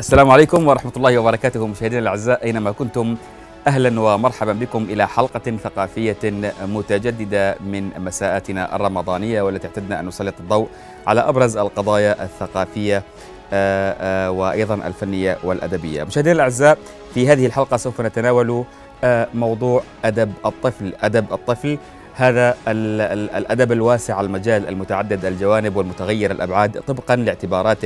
السلام عليكم ورحمة الله وبركاته مشاهدينا الأعزاء أينما كنتم أهلا ومرحبا بكم إلى حلقة ثقافية متجددة من مساءاتنا الرمضانية والتي اعتدنا أن نسلط الضوء على أبرز القضايا الثقافية آه، آه، وأيضا الفنية والأدبية مشاهدينا الأعزاء في هذه الحلقة سوف نتناول آه، موضوع أدب الطفل أدب الطفل هذا الأدب الواسع المجال المتعدد الجوانب والمتغير الأبعاد طبقا لاعتبارات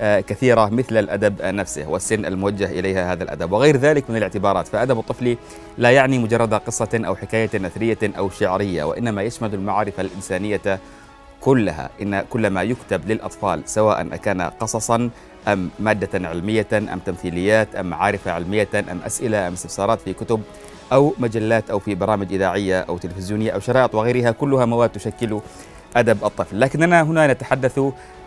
كثيرة مثل الأدب نفسه والسن الموجه إليها هذا الأدب وغير ذلك من الاعتبارات فأدب الطفل لا يعني مجرد قصة أو حكاية أثرية أو شعرية وإنما يشمل المعارف الإنسانية كلها إن كل ما يكتب للأطفال سواء أكان قصصا أم مادة علمية أم تمثيليات أم معارف علمية أم أسئلة أم استفسارات في كتب أو مجلات أو في برامج إذاعية أو تلفزيونية أو شرائط وغيرها كلها مواد تشكل أدب الطفل لكننا هنا نتحدث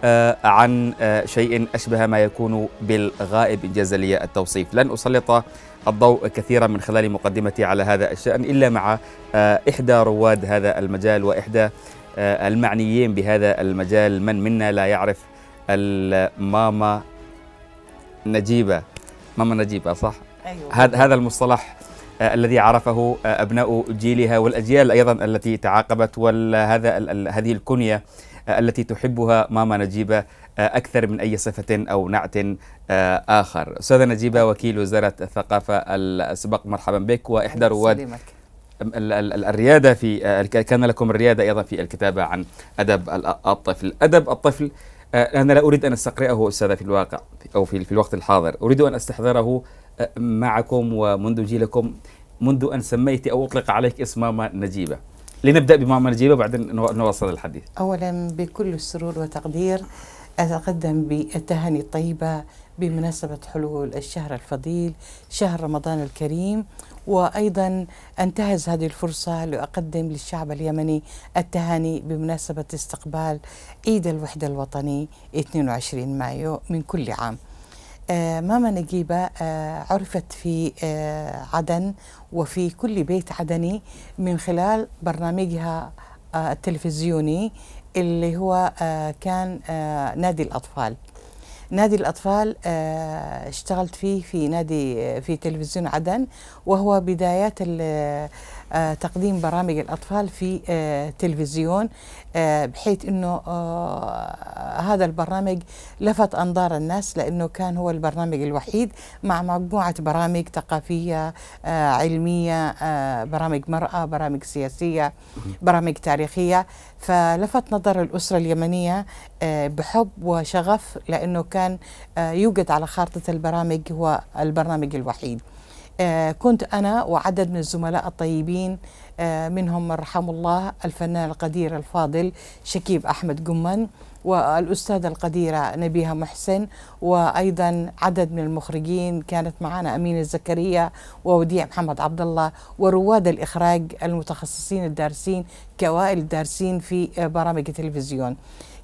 آه، عن آه، شيء أشبه ما يكون بالغائب إنجاز لي التوصيف لن أسلط الضوء كثيرا من خلال مقدمتي على هذا الشأن إلا مع آه، إحدى رواد هذا المجال وإحدى آه، المعنيين بهذا المجال من منا لا يعرف الماما نجيبة ماما نجيبة صح؟ أيوة. هذا المصطلح آه، الذي عرفه آه، أبناء جيلها والأجيال أيضا التي تعاقبت وهذا هذه الكنية التي تحبها ماما نجيبة أكثر من أي صفة أو نعت آخر أستاذة نجيبة وكيل وزارة الثقافة السبق مرحبا بك وإحدى رواد الريادة في آه، كان لكم الريادة أيضا في الكتابة عن أدب الطفل أدب الطفل آه، أنا لا أريد أن أستقرئه أستاذ في الواقع أو في, في الوقت الحاضر أريد أن أستحضره آه، معكم ومنذ جيلكم منذ أن سميت أو أطلق عليك اسم ماما نجيبة لنبدأ بماما نجيبة بعدين نواصل الحديث أولا بكل السرور والتقدير أتقدم بالتهاني الطيبة بمناسبة حلول الشهر الفضيل شهر رمضان الكريم وأيضا أنتهز هذه الفرصة لأقدم للشعب اليمني التهاني بمناسبة استقبال عيد الوحدة الوطني 22 مايو من كل عام آه، ماما نجيبة آه، عرفت في آه، عدن وفي كل بيت عدني من خلال برنامجها التلفزيوني اللي هو كان نادي الأطفال نادي الأطفال آه، اشتغلت فيه في نادي آه، في تلفزيون عدن وهو بدايات آه، تقديم برامج الأطفال في آه، تلفزيون آه، بحيث أنه هذا البرنامج لفت أنظار الناس لأنه كان هو البرنامج الوحيد مع مجموعة برامج ثقافية علمية برامج مرأة برامج سياسية برامج تاريخية فلفت نظر الأسرة اليمنية بحب وشغف لأنه كان يوجد على خارطة البرامج هو البرنامج الوحيد آه، كنت أنا وعدد من الزملاء الطيبين آه، منهم من رحم الله الفنان القدير الفاضل شكيب أحمد قمن والأستاذة القديرة نبيها محسن وأيضا عدد من المخرجين كانت معنا أمينة الزكريا ووديع محمد عبد الله ورواد الإخراج المتخصصين الدارسين كوائل الدارسين في آه، برامج التلفزيون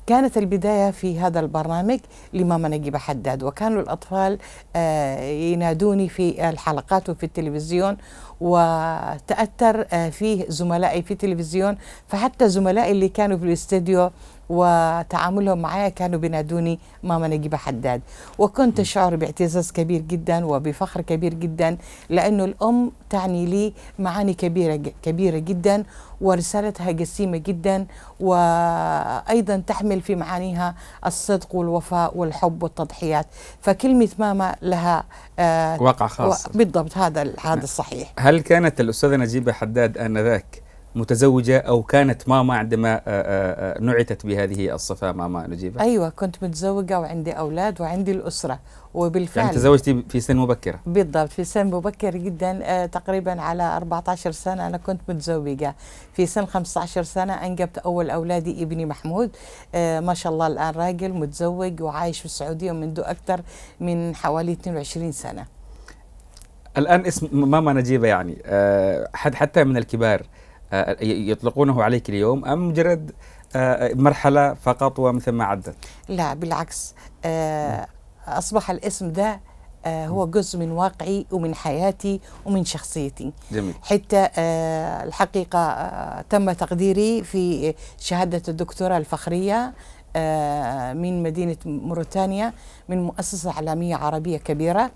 كانت البداية في هذا البرنامج لماما نجيب حداد وكانوا الأطفال آه، ينادوني في الحلقات وفي التلفزيون وتأثر آه، فيه زملائي في التلفزيون فحتى زملائي اللي كانوا في الاستديو وتعاملهم معايا كانوا بينادوني ماما نجيبة حداد وكنت أشعر باعتزاز كبير جدا وبفخر كبير جدا لأنه الأم تعني لي معاني كبيرة كبيرة جدا ورسالتها جسيمة جدا وأيضا تحمل في معانيها الصدق والوفاء والحب والتضحيات فكلمة ماما لها آه واقع خاص بالضبط هذا هذا نعم. الصحيح هل كانت الأستاذة نجيبة حداد آنذاك متزوجة أو كانت ماما عندما آه، آه، آه، نعتت بهذه الصفة ماما نجيبة أيوة كنت متزوجة وعندي أولاد وعندي الأسرة وبالفعل يعني تزوجتي في سن مبكرة بالضبط في سن مبكر جدا تقريبا على 14 سنة أنا كنت متزوجة في سن 15 سنة أنجبت أول أولادي ابني محمود ما شاء الله الآن راجل متزوج وعايش في السعودية منذ أكثر من حوالي 22 سنة الآن اسم ماما نجيبة يعني حتى من الكبار آه، يطلقونه عليك اليوم أم مجرد آه، مرحلة فقط ومن ثم عدت لا بالعكس آه، أصبح الاسم ده هو جزء من واقعي ومن حياتي ومن شخصيتي جميل. حتى الحقيقة تم تقديري في شهادة الدكتوراه الفخرية من مدينة موريتانيا من مؤسسة إعلامية عربية كبيرة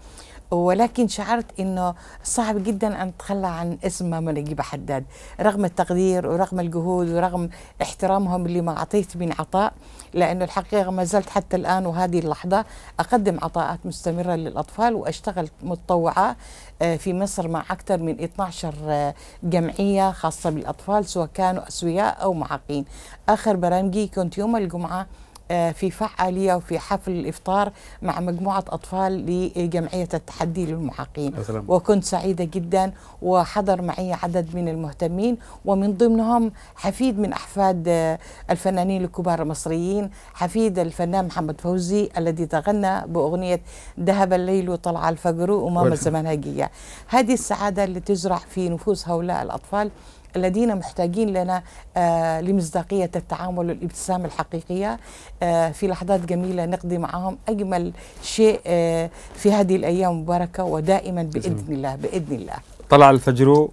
ولكن شعرت انه صعب جدا ان اتخلى عن اسم ماما نجيبه حداد رغم التقدير ورغم الجهود ورغم احترامهم اللي ما اعطيت من عطاء لانه الحقيقه ما زلت حتى الان وهذه اللحظه اقدم عطاءات مستمره للاطفال واشتغل متطوعه آه، في مصر مع اكثر من 12 آه، جمعيه خاصه بالاطفال سواء كانوا اسوياء او معاقين اخر برامجي كنت يوم الجمعه آه، في فعاليه وفي حفل الافطار مع مجموعه اطفال لجمعيه التحدي للمحاقين وكنت سعيده جدا وحضر معي عدد من المهتمين ومن ضمنهم حفيد من احفاد آه، الفنانين الكبار المصريين حفيد الفنان محمد فوزي الذي تغنى باغنيه ذهب الليل وطلع الفجر وماما الزمنهجيه هذه السعاده اللي تزرع في نفوس هؤلاء الاطفال الذين محتاجين لنا آه، لمصداقية التعامل والابتسامة الحقيقية آه، في لحظات جميلة نقضي معهم أجمل شيء آه، في هذه الأيام المباركة ودائما بإذن الله بإذن الله طلع الفجر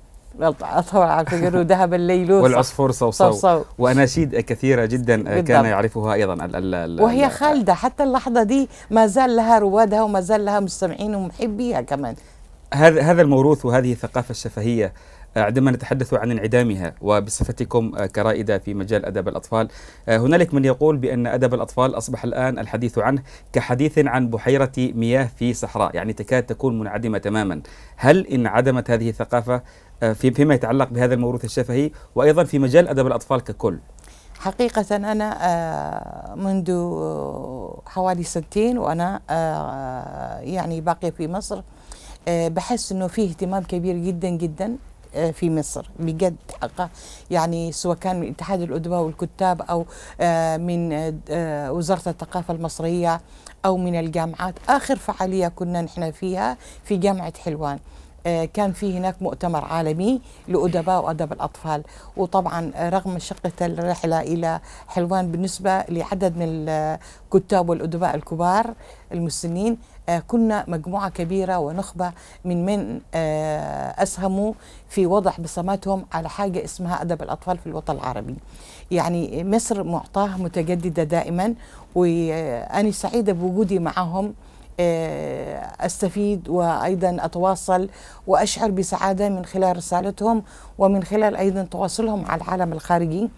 على الفجر ذهب الليل والعصفور صوصو, صوصو واناشيد كثيره جدا بالضبط. كان يعرفها ايضا الـ الـ الـ وهي خالده حتى اللحظه دي ما زال لها روادها وما زال لها مستمعين ومحبيها كمان هذا هذا الموروث وهذه الثقافه الشفهيه عندما نتحدث عن انعدامها وبصفتكم كرائدة في مجال أدب الأطفال آه، هنالك من يقول بأن أدب الأطفال أصبح الآن الحديث عنه كحديث عن بحيرة مياه في صحراء يعني تكاد تكون منعدمة تماما هل انعدمت هذه الثقافة آه، فيما يتعلق بهذا الموروث الشفهي وأيضا في مجال أدب الأطفال ككل حقيقة أنا آه، منذ حوالي سنتين وأنا يعني باقية في مصر بحس أنه فيه اهتمام كبير جدا جدا آه، في مصر بجد يعني سواء كان من اتحاد الادباء والكتاب او آه، من آه، وزاره الثقافه المصريه او من الجامعات اخر فعاليه كنا نحن فيها في جامعه حلوان آه، كان في هناك مؤتمر عالمي لأدباء وأدب الأطفال وطبعا آه، رغم شقة الرحلة إلى حلوان بالنسبة لعدد من الكتاب والأدباء الكبار المسنين آه، كنا مجموعة كبيرة ونخبة من من أسهموا في وضع بصماتهم على حاجة اسمها أدب الأطفال في الوطن العربي يعني مصر معطاه متجددة دائما وأنا سعيدة بوجودي معهم آه، استفيد وايضا اتواصل واشعر بسعاده من خلال رسالتهم ومن خلال ايضا تواصلهم على العالم الخارجي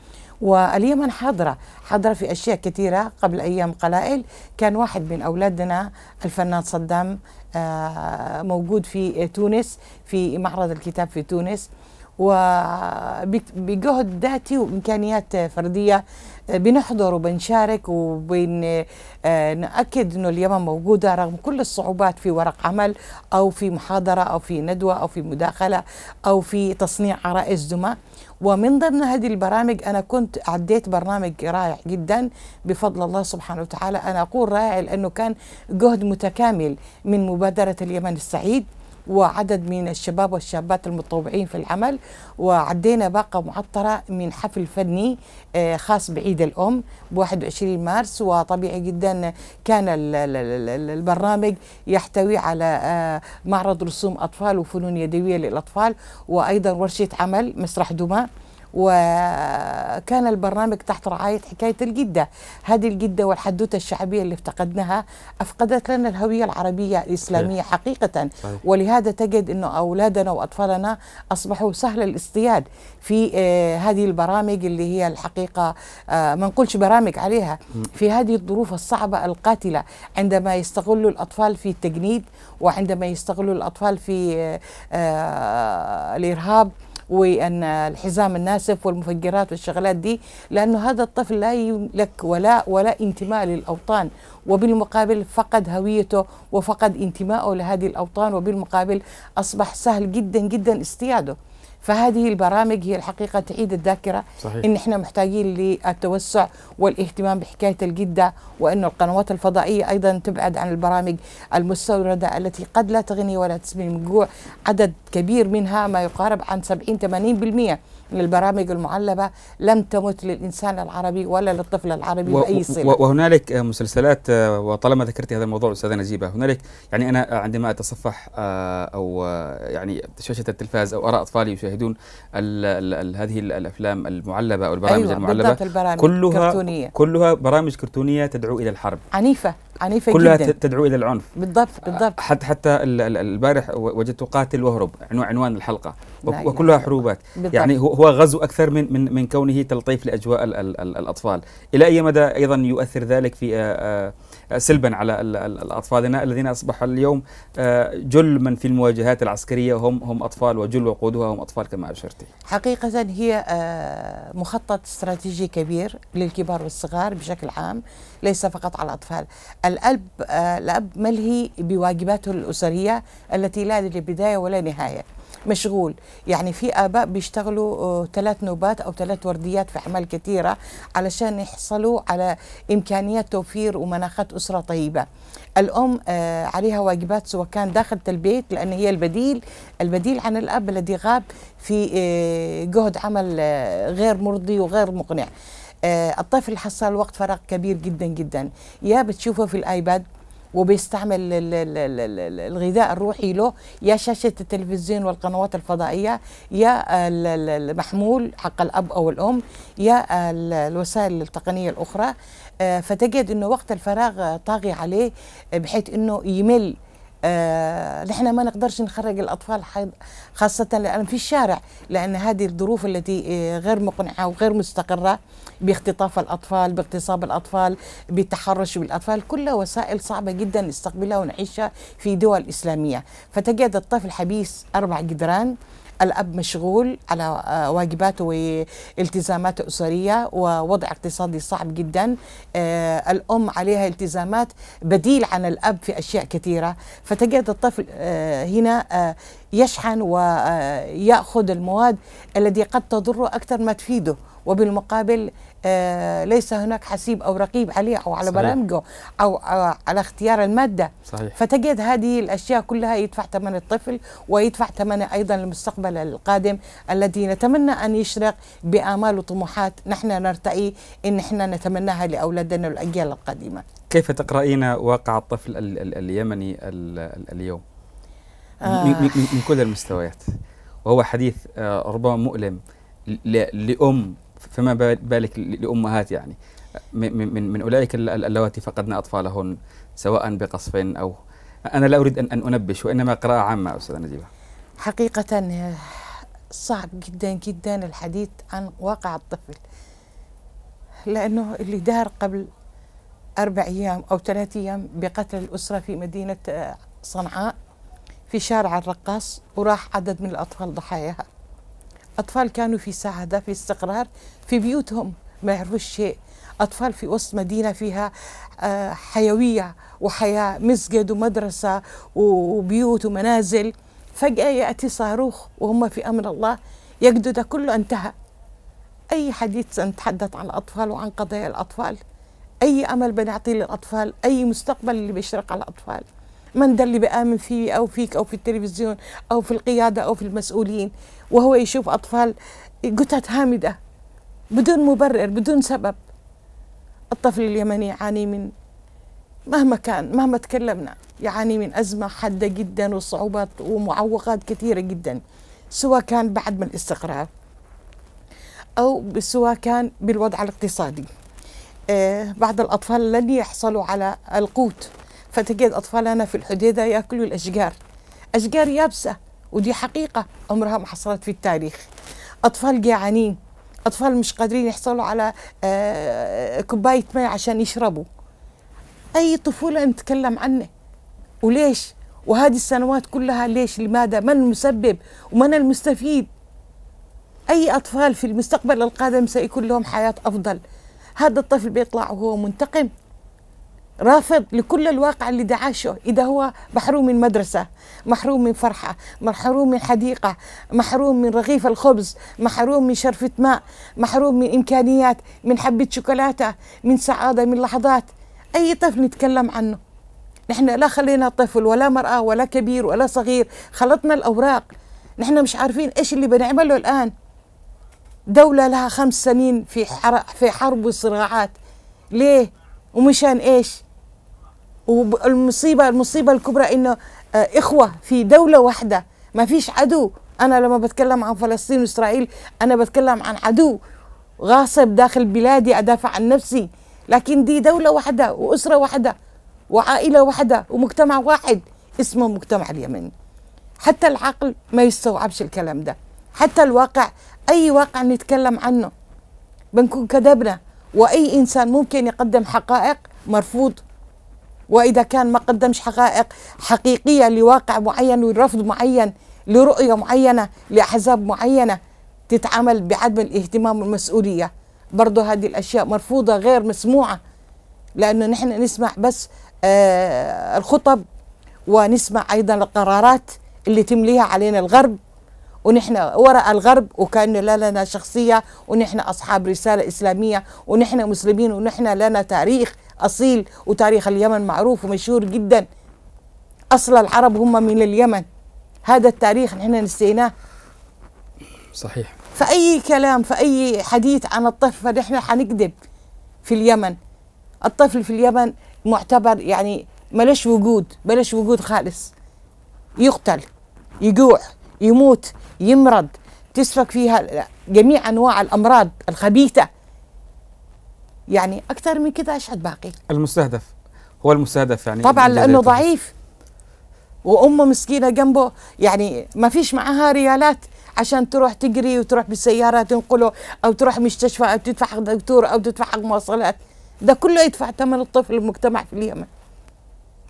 واليمن حاضره حاضره في اشياء كثيره قبل ايام قلائل كان واحد من اولادنا الفنان صدام آه، موجود في تونس في معرض الكتاب في تونس وبجهد ذاتي وامكانيات فرديه بنحضر وبنشارك وبنأكد آه، أنه اليمن موجودة رغم كل الصعوبات في ورق عمل أو في محاضرة أو في ندوة أو في مداخلة أو في تصنيع عرائس دماء ومن ضمن هذه البرامج أنا كنت عديت برنامج رائع جدا بفضل الله سبحانه وتعالى أنا أقول رائع لأنه كان جهد متكامل من مبادرة اليمن السعيد وعدد من الشباب والشابات المتطوعين في العمل وعدينا باقة معطرة من حفل فني آه، خاص بعيد الأم ب 21 مارس وطبيعي جدا كان البرنامج يحتوي على آه، معرض رسوم أطفال وفنون يدوية للأطفال وأيضا ورشة عمل مسرح دمى وكان البرنامج تحت رعاية حكاية الجدة هذه الجدة والحدوتة الشعبية اللي افتقدناها أفقدت لنا الهوية العربية الإسلامية حقيقة ولهذا تجد أن أولادنا وأطفالنا أصبحوا سهل الاصطياد في آه، هذه البرامج اللي هي الحقيقة آه، ما نقولش برامج عليها في هذه الظروف الصعبة القاتلة عندما يستغلوا الأطفال في التجنيد وعندما يستغلوا الأطفال في آه، الإرهاب وان الحزام الناسف والمفجرات والشغلات دي لانه هذا الطفل لا يملك ولا ولا انتماء للاوطان وبالمقابل فقد هويته وفقد انتمائه لهذه الاوطان وبالمقابل اصبح سهل جدا جدا اصطياده فهذه البرامج هي الحقيقة تعيد الذاكرة صحيح. إن إحنا محتاجين للتوسع والاهتمام بحكاية الجدة وأن القنوات الفضائية أيضا تبعد عن البرامج المستوردة التي قد لا تغني ولا تسمي من جوع عدد كبير منها ما يقارب عن 70 80% من البرامج المعلبة لم تمت للإنسان العربي ولا للطفل العربي و بأي صلة وهنالك مسلسلات آه، وطالما ذكرت هذا الموضوع أستاذة نجيبة هنالك يعني أنا عندما أتصفح آه، أو آه، يعني شاشة التلفاز أو أرى أطفالي يشاهدون يشاهدون الـ الـ الـ هذه الافلام المعلبه او البرامج أيوة المعلبه البرامج كلها كرتونية. كلها برامج كرتونيه تدعو الى الحرب عنيفه عنيفه كلها جدا كلها تدعو الى العنف بالضبط بالضبط حتى حتى البارح وجدت قاتل واهرب عنوان الحلقه وكلها حروبات بالضبط. يعني هو غزو اكثر من من من كونه تلطيف لاجواء الاطفال الى اي مدى ايضا يؤثر ذلك في آه، سلبا على الاطفال الذين اصبح اليوم آه، جل من في المواجهات العسكرية هم هم أطفال وجل وقودها هم أطفال كما اشرتي. حقيقة هي آه، مخطط استراتيجي كبير للكبار والصغار بشكل عام ليس فقط على الأطفال الأب الأب ملهي بواجباته الأسرية التي لا بداية ولا نهاية مشغول يعني في آباء بيشتغلوا آه، ثلاث نوبات أو ثلاث ورديات في أعمال كثيرة علشان يحصلوا على إمكانيات توفير ومناخات أسرة طيبة الأم آه، عليها واجبات سواء كان داخل البيت لأن هي البديل البديل عن الأب الذي غاب في آه، جهد عمل غير مرضي وغير مقنع الطفل حصل وقت فراغ كبير جدا جدا يا بتشوفه في الآيباد وبيستعمل الغذاء الروحي له يا شاشة التلفزيون والقنوات الفضائية يا المحمول حق الأب أو الأم يا الوسائل التقنية الأخرى آه، فتجد أنه وقت الفراغ طاغي عليه بحيث أنه يمل آه، نحن آه ما نقدرش نخرج الاطفال خاصه لان في الشارع لان هذه الظروف التي آه، غير مقنعه وغير مستقره باختطاف الاطفال باغتصاب الاطفال بالتحرش بالاطفال كلها وسائل صعبه جدا نستقبلها ونعيشها في دول اسلاميه فتجد الطفل حبيس اربع جدران الأب مشغول على آه، واجباته والتزاماته أسرية ووضع اقتصادي صعب جدا آه، الأم عليها التزامات بديل عن الأب في أشياء كثيرة فتجد الطفل آه، هنا يشحن ويأخذ المواد التي قد تضره أكثر ما تفيده وبالمقابل آه، ليس هناك حسيب أو رقيب عليه أو على صحيح. برامجه أو آه، على اختيار المادة صحيح. فتجد هذه الأشياء كلها يدفع ثمن الطفل ويدفع ثمن أيضا المستقبل القادم الذي نتمنى أن يشرق بآمال وطموحات نحن نرتقي أن احنا نتمناها لأولادنا والأجيال القادمة كيف تقرأين واقع الطفل ال ال اليمني ال اليوم؟ آه. من كل المستويات وهو حديث آه، ربما مؤلم لأم فما بالك لأمهات يعني من, من, من أولئك اللواتي فقدن أطفالهن سواء بقصف أو أنا لا أريد أن, أنبش وإنما قراءة عامة أستاذة نجيبة حقيقة صعب جدا جدا الحديث عن واقع الطفل لأنه اللي دار قبل أربع أيام أو ثلاث أيام بقتل الأسرة في مدينة آه، صنعاء في شارع الرقاص وراح عدد من الأطفال ضحاياها أطفال كانوا في سعادة في استقرار في بيوتهم ما يعرفوش شيء أطفال في وسط مدينة فيها آه، حيوية وحياة مسجد ومدرسة وبيوت ومنازل فجأة يأتي صاروخ وهم في أمر الله يجدو ده كله انتهى أي حديث نتحدث عن الأطفال وعن قضايا الأطفال أي أمل بنعطيه للأطفال أي مستقبل اللي بيشرق على الأطفال من ده اللي بآمن فيه أو فيك أو في التلفزيون أو في القيادة أو في المسؤولين وهو يشوف أطفال قتت هامدة بدون مبرر بدون سبب الطفل اليمني يعاني من مهما كان مهما تكلمنا يعاني من أزمة حادة جدا وصعوبات ومعوقات كثيرة جدا سواء كان بعد من الاستقرار أو سواء كان بالوضع الاقتصادي آه، بعض الأطفال لن يحصلوا على القوت فتجد أطفالنا في الحديدة يأكلوا الأشجار أشجار يابسة ودي حقيقة عمرها ما حصلت في التاريخ أطفال جيعانين أطفال مش قادرين يحصلوا على آه، كوباية ماء عشان يشربوا أي طفولة نتكلم عنه وليش وهذه السنوات كلها ليش لماذا من المسبب ومن المستفيد أي أطفال في المستقبل القادم سيكون لهم حياة أفضل هذا الطفل بيطلع وهو منتقم رافض لكل الواقع اللي دعاشه إذا هو محروم من مدرسة محروم من فرحة محروم من حديقة محروم من رغيف الخبز محروم من شرفة ماء محروم من إمكانيات من حبة شوكولاتة من سعادة من لحظات أي طفل نتكلم عنه نحن لا خلينا طفل ولا مرأة ولا كبير ولا صغير خلطنا الأوراق نحن مش عارفين إيش اللي بنعمله الآن دولة لها خمس سنين في حرب وصراعات ليه ومشان إيش والمصيبه المصيبه الكبرى انه آه، اخوه في دوله واحده ما فيش عدو انا لما بتكلم عن فلسطين واسرائيل انا بتكلم عن عدو غاصب داخل بلادي ادافع عن نفسي لكن دي دوله واحده واسره واحده وعائله واحده ومجتمع واحد اسمه مجتمع اليمن حتى العقل ما يستوعبش الكلام ده حتى الواقع اي واقع نتكلم عنه بنكون كذبنا واي انسان ممكن يقدم حقائق مرفوض واذا كان ما قدمش حقائق حقيقيه لواقع معين ولرفض معين لرؤيه معينه لاحزاب معينه تتعامل بعدم الاهتمام والمسؤوليه برضه هذه الاشياء مرفوضه غير مسموعه لانه نحن نسمع بس آه الخطب ونسمع ايضا القرارات اللي تمليها علينا الغرب ونحن وراء الغرب وكأنه لا لنا شخصية ونحن أصحاب رسالة إسلامية ونحن مسلمين ونحن لنا تاريخ أصيل وتاريخ اليمن معروف ومشهور جدا أصل العرب هم من اليمن هذا التاريخ نحن نسيناه صحيح فأي كلام فأي حديث عن الطفل فنحن حنكذب في اليمن الطفل في اليمن معتبر يعني ملش وجود ملش وجود خالص يقتل يجوع يموت يمرض تسفك فيها جميع أنواع الأمراض الخبيثة يعني اكثر من كذا ايش باقي المستهدف هو المستهدف يعني طبعا لانه ضعيف وامه مسكينه جنبه يعني ما فيش معها ريالات عشان تروح تجري وتروح بالسياره تنقله او تروح مستشفى او تدفع حق دكتور او تدفع حق مواصلات ده كله يدفع ثمن الطفل المجتمع في اليمن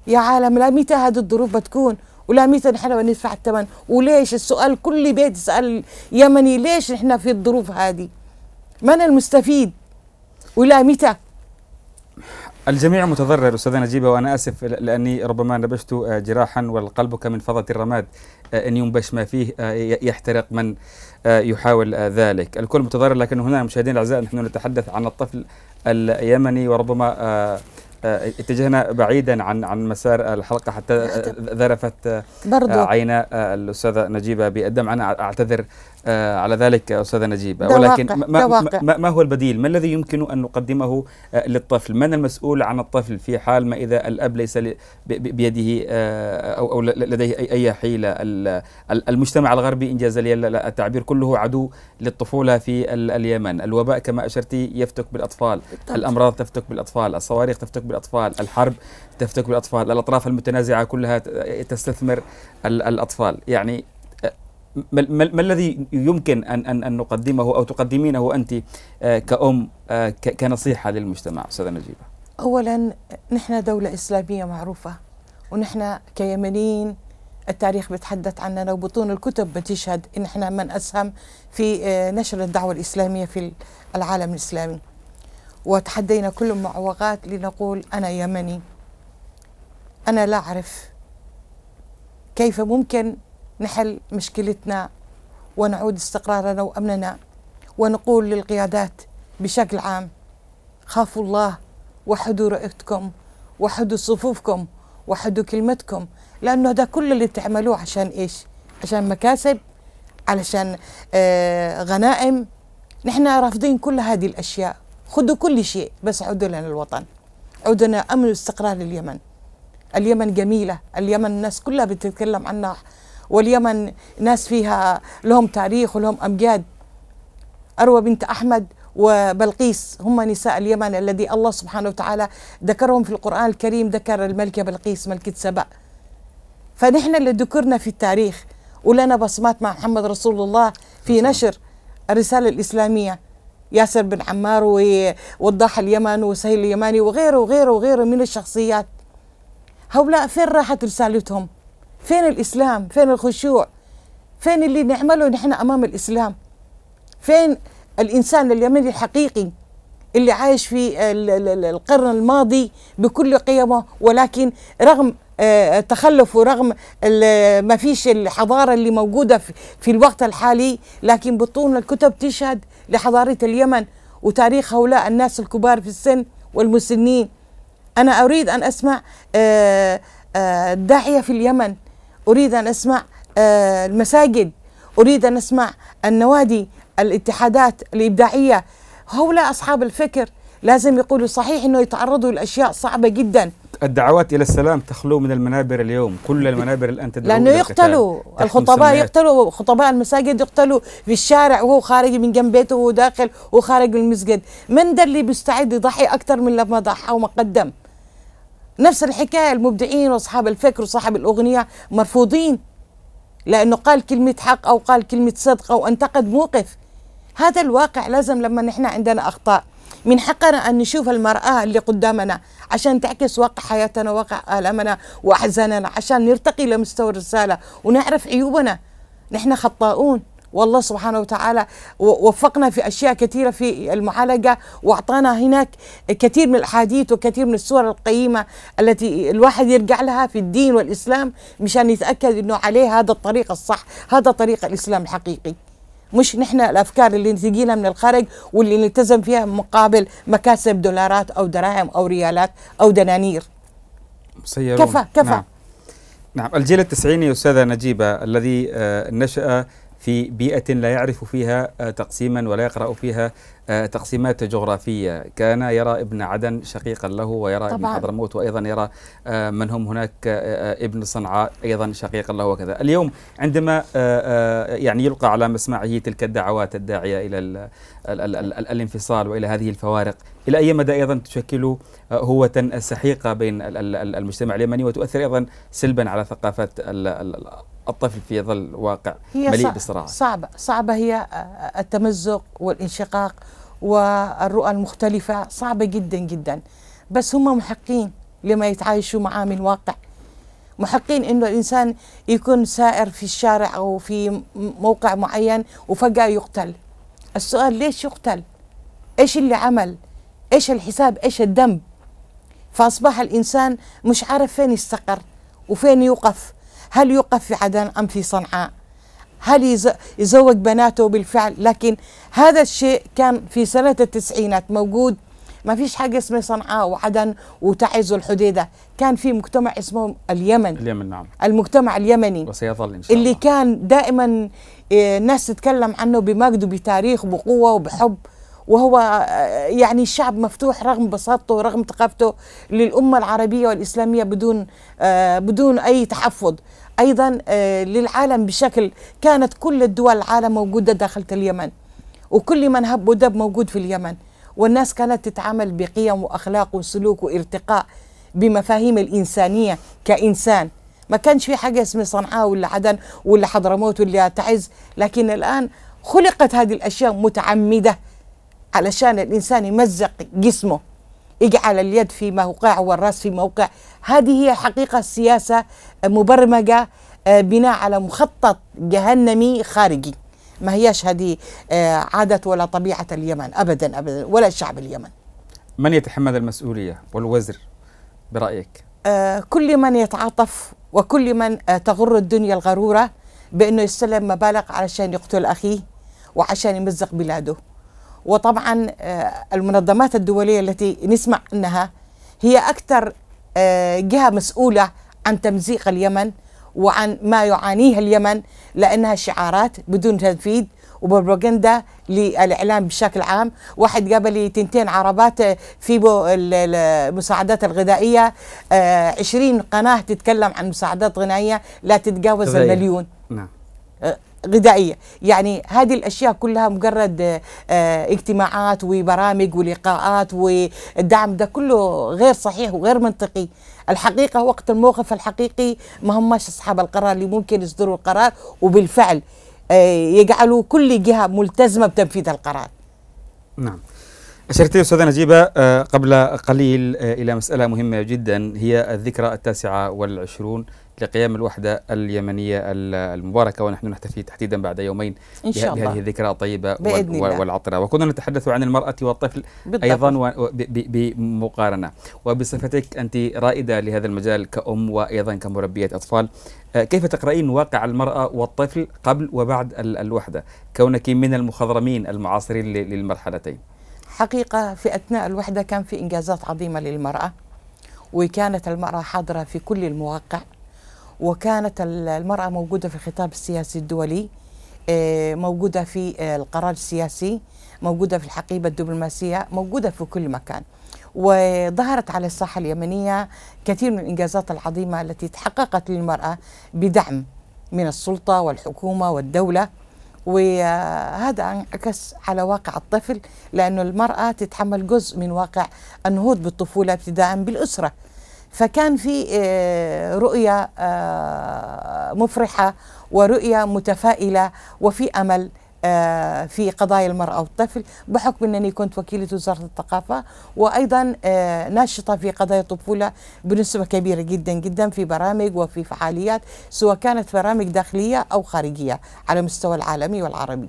يا عالم لا متى هذه الظروف بتكون ولا متى نحن ندفع الثمن وليش السؤال كل بيت يسال يمني ليش نحن في الظروف هذه من المستفيد والى متى؟ الجميع متضرر استاذه نجيبه وانا اسف لاني ربما نبشت آه، جراحا والقلب كمن فضه الرماد آه، ان ينبش ما فيه آه، يحترق من يحاول ذلك الكل متضرر لكن هنا مشاهدينا الاعزاء نحن نتحدث عن الطفل اليمني وربما اتجهنا بعيدا عن عن مسار الحلقه حتى ذرفت عين الاستاذه نجيبه بالدمع انا اعتذر آه، على ذلك أستاذ نجيب ولكن ما, ما, ما هو البديل ما الذي يمكن أن نقدمه آه، للطفل من المسؤول عن الطفل في حال ما إذا الأب ليس بيده آه، أو لديه أي حيلة المجتمع الغربي إن جاز لي التعبير كله عدو للطفولة في اليمن الوباء كما أشرت يفتك بالأطفال الأمراض تفتك بالأطفال الصواريخ تفتك بالأطفال الحرب تفتك بالأطفال الأطراف المتنازعة كلها تستثمر الأطفال يعني ما الذي يمكن أن, أن, أن نقدمه أو تقدمينه أنت آه، كأم آه، كنصيحة للمجتمع أستاذة نجيبة أولا نحن دولة إسلامية معروفة ونحن كيمنيين التاريخ بيتحدث عننا وبطون الكتب بتشهد ان احنا من اسهم في آه، نشر الدعوه الاسلاميه في العالم الاسلامي. وتحدينا كل المعوقات لنقول انا يمني. انا لا اعرف كيف ممكن نحل مشكلتنا ونعود استقرارنا وامننا ونقول للقيادات بشكل عام خافوا الله وحدوا رؤيتكم وحدوا صفوفكم وحدوا كلمتكم لانه هذا كل اللي تعملوه عشان ايش؟ عشان مكاسب علشان آه غنائم نحن رافضين كل هذه الاشياء خذوا كل شيء بس عودوا لنا الوطن عودنا امن واستقرار لليمن اليمن جميله اليمن الناس كلها بتتكلم عنها واليمن ناس فيها لهم تاريخ ولهم أمجاد أروى بنت أحمد وبلقيس هم نساء اليمن الذي الله سبحانه وتعالى ذكرهم في القرآن الكريم ذكر الملكة بلقيس ملكة سبأ فنحن اللي ذكرنا في التاريخ ولنا بصمات مع محمد رسول الله في نشر الرسالة الإسلامية ياسر بن عمار ووضاح اليمن وسهيل اليماني وغيره وغيره وغيره من الشخصيات هؤلاء فين راحت رسالتهم فين الإسلام فين الخشوع فين اللي نعمله نحن أمام الإسلام فين الإنسان اليمني الحقيقي اللي عايش في القرن الماضي بكل قيمه ولكن رغم آه، تخلف ورغم ما فيش الحضاره اللي موجوده في الوقت الحالي لكن بطون الكتب تشهد لحضاره اليمن وتاريخ هؤلاء الناس الكبار في السن والمسنين انا اريد ان اسمع آه، آه، داعيه في اليمن أريد أن أسمع آه، المساجد أريد أن أسمع النوادي الاتحادات الإبداعية هؤلاء أصحاب الفكر لازم يقولوا صحيح أنه يتعرضوا لأشياء صعبة جدا الدعوات إلى السلام تخلو من المنابر اليوم كل المنابر الآن تدعو لأنه يقتلوا الخطباء يقتلوا خطباء المساجد يقتلوا في الشارع وهو خارج من جنب بيته وهو داخل وخارج من المسجد من ده اللي بيستعد يضحي أكثر من لما ضحى وما قدم نفس الحكاية المبدعين وأصحاب الفكر وصاحب الأغنية مرفوضين لأنه قال كلمة حق أو قال كلمة صدق أو انتقد موقف هذا الواقع لازم لما نحن عندنا أخطاء من حقنا أن نشوف المرأة اللي قدامنا عشان تعكس واقع حياتنا واقع آلامنا وأحزاننا عشان نرتقي لمستوى الرسالة ونعرف عيوبنا نحن خطاؤون والله سبحانه وتعالى وفقنا في أشياء كثيرة في المعالجة وأعطانا هناك كثير من الأحاديث وكثير من السور القيمة التي الواحد يرجع لها في الدين والإسلام مشان يتأكد أنه عليه هذا الطريق الصح هذا طريق الإسلام الحقيقي مش نحن الافكار اللي تجينا من الخارج واللي نلتزم فيها مقابل مكاسب دولارات او دراهم او ريالات او دنانير كفى كفى نعم. نعم الجيل التسعيني استاذه نجيبه الذي آه، نشأ في بيئة لا يعرف فيها آه، تقسيما ولا يقرأ فيها آه، تقسيمات جغرافية كان يرى ابن عدن شقيقا له ويرى طبعا. ابن حضرموت وأيضا يرى آه، من هم هناك ابن صنعاء أيضا شقيقا له وكذا اليوم عندما يعني يلقى على مسمعه تلك الدعوات الداعية إلى الانفصال وإلى هذه الفوارق إلى أي مدى أيضا تشكل آه، هوة سحيقة بين المجتمع اليمني وتؤثر أيضا سلبا على ثقافة الطفل في ظل واقع مليء بالصراعات صعبة صعبة هي آه، آه، التمزق والانشقاق والرؤى المختلفة صعبة جدا جدا بس هم محقين لما يتعايشوا معاه من واقع محقين انه الانسان يكون سائر في الشارع او في موقع معين وفجاه يقتل السؤال ليش يقتل ايش اللي عمل ايش الحساب ايش الدم فاصبح الانسان مش عارف فين يستقر وفين يوقف هل يوقف في عدن ام في صنعاء هل يزوج بناته بالفعل لكن هذا الشيء كان في سنة التسعينات موجود ما فيش حاجة اسمها صنعاء وعدن وتعز والحديدة كان في مجتمع اسمه اليمن اليمن نعم المجتمع اليمني وسيظل إن شاء الله اللي كان دائما آه، الناس تتكلم عنه بمجد وبتاريخ وبقوة وبحب وهو آه، يعني شعب مفتوح رغم بساطته ورغم ثقافته للأمة العربية والإسلامية بدون آه، بدون أي تحفظ أيضا آه، للعالم بشكل كانت كل الدول العالم موجودة داخل اليمن وكل من هب ودب موجود في اليمن والناس كانت تتعامل بقيم وأخلاق وسلوك وارتقاء بمفاهيم الإنسانية كإنسان ما كانش في حاجة اسمها صنعاء ولا عدن ولا حضرموت ولا تعز لكن الآن خلقت هذه الأشياء متعمدة علشان الإنسان يمزق جسمه يجعل اليد في موقع والرأس في موقع هذه هي حقيقة السياسة مبرمجة آه، بناء على مخطط جهنمي خارجي ما هيش هذه آه، عادة ولا طبيعة اليمن أبدا أبدا ولا شعب اليمن من يتحمل المسؤولية والوزر برأيك؟ آه، كل من يتعاطف وكل من تغر الدنيا الغرورة بأنه يستلم مبالغ علشان يقتل أخيه وعشان يمزق بلاده وطبعا آه، المنظمات الدولية التي نسمع أنها هي أكثر آه، جهة مسؤولة عن تمزيق اليمن وعن ما يعانيه اليمن لأنها شعارات بدون تنفيذ وبروباغندا للاعلام بشكل عام واحد قابل تنتين عربات آه، في المساعدات الغذائية عشرين قناة تتكلم عن مساعدات غنائية لا تتجاوز المليون نعم غذائيه يعني هذه الاشياء كلها مجرد آه، اجتماعات وبرامج ولقاءات والدعم ده كله غير صحيح وغير منطقي الحقيقه وقت الموقف الحقيقي ما هماش اصحاب القرار اللي ممكن يصدروا القرار وبالفعل آه، يجعلوا كل جهه ملتزمه بتنفيذ القرار نعم أشرت أستاذة نجيبة آه، قبل قليل إلى مسألة مهمة جدا هي الذكرى التاسعة والعشرون لقيام الوحدة اليمنية المباركة ونحن نحتفي تحديدا بعد يومين إن شاء الله بهذه الذكرى الطيبة والعطرة وكنا نتحدث عن المرأة والطفل بالضبط. أيضا بمقارنة وبصفتك أنت رائدة لهذا المجال كأم وأيضا كمربية أطفال آه، كيف تقرأين واقع المرأة والطفل قبل وبعد الوحدة كونك من المخضرمين المعاصرين للمرحلتين حقيقة في أثناء الوحدة كان في إنجازات عظيمة للمرأة وكانت المرأة حاضرة في كل المواقع وكانت المرأة موجودة في الخطاب السياسي الدولي آه، موجودة في آه، القرار السياسي موجودة في الحقيبة الدبلوماسية موجودة في كل مكان وظهرت على الساحة اليمنية كثير من الإنجازات العظيمة التي تحققت للمرأة بدعم من السلطة والحكومة والدولة وهذا انعكس على واقع الطفل لأن المرأة تتحمل جزء من واقع النهوض بالطفولة ابتداء بالأسرة فكان في آه، رؤية آه، مفرحة ورؤية متفائلة وفي أمل آه، في قضايا المرأة والطفل بحكم أنني كنت وكيلة وزارة الثقافة وأيضا ناشطة في قضايا الطفولة بنسبة كبيرة جدا جدا في برامج وفي فعاليات سواء كانت برامج داخلية أو خارجية على مستوى العالمي والعربي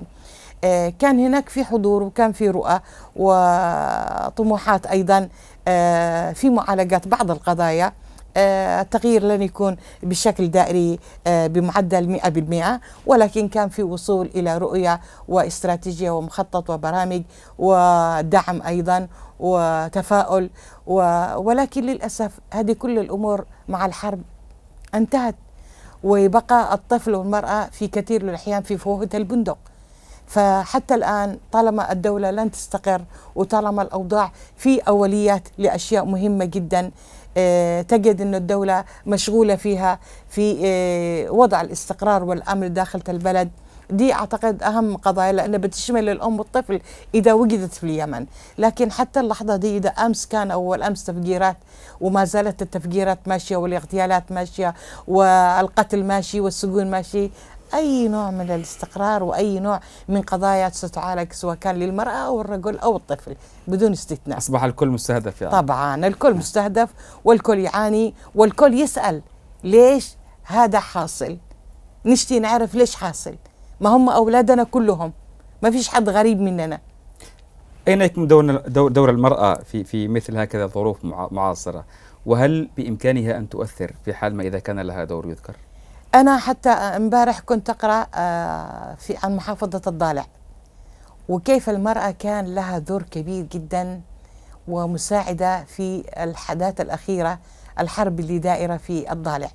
كان هناك في حضور وكان في رؤى وطموحات أيضا آه، في معالجات بعض القضايا آه، التغيير لن يكون بشكل دائري آه، بمعدل 100% ولكن كان في وصول إلى رؤية واستراتيجية ومخطط وبرامج ودعم أيضا وتفاؤل ولكن للأسف هذه كل الأمور مع الحرب انتهت ويبقى الطفل والمرأة في كثير من الأحيان في فوهة البندق فحتى الآن طالما الدولة لن تستقر وطالما الأوضاع في أوليات لأشياء مهمة جدا آه، تجد أن الدولة مشغولة فيها في آه، وضع الاستقرار والأمن داخل البلد دي أعتقد أهم قضايا لأنها بتشمل الأم والطفل إذا وجدت في اليمن لكن حتى اللحظة دي إذا أمس كان أول أمس تفجيرات وما زالت التفجيرات ماشية والاغتيالات ماشية والقتل ماشي والسجون ماشي أي نوع من الاستقرار وأي نوع من قضايا ستعالج سواء كان للمرأة أو الرجل أو الطفل بدون استثناء أصبح الكل مستهدف يعني. طبعا الكل مستهدف والكل يعاني والكل يسأل ليش هذا حاصل نشتي نعرف ليش حاصل ما هم أولادنا كلهم ما فيش حد غريب مننا أين يكون دور المرأة في في مثل هكذا ظروف معاصرة وهل بإمكانها أن تؤثر في حال ما إذا كان لها دور يذكر؟ انا حتى امبارح كنت اقرا آه، في عن محافظه الضالع وكيف المراه كان لها دور كبير جدا ومساعده في الحداثه الاخيره الحرب اللي دائره في الضالع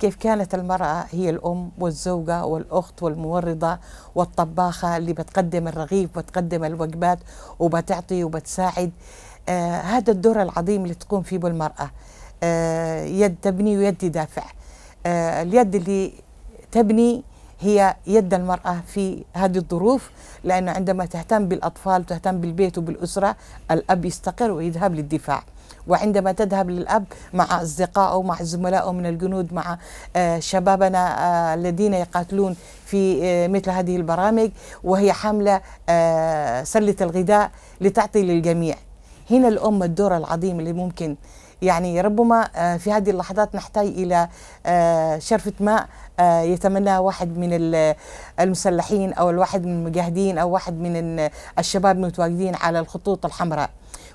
كيف كانت المراه هي الام والزوجه والاخت والممرضه والطباخه اللي بتقدم الرغيف وتقدم الوجبات وبتعطي وبتساعد آه هذا الدور العظيم اللي تقوم فيه بالمراه آه يد تبني ويد تدافع آه، اليد اللي تبني هي يد المرأة في هذه الظروف لأنه عندما تهتم بالأطفال وتهتم بالبيت وبالأسرة الأب يستقر ويذهب للدفاع وعندما تذهب للأب مع أصدقائه مع زملائه من الجنود مع آه، شبابنا آه، الذين يقاتلون في مثل هذه البرامج وهي حاملة سلة الغذاء لتعطي للجميع هنا الأم الدور العظيم اللي ممكن يعني ربما آه، في هذه اللحظات نحتاج إلى آه، شرفة ماء آه، يتمنى واحد من المسلحين أو الواحد من المجاهدين أو واحد من الشباب المتواجدين على الخطوط الحمراء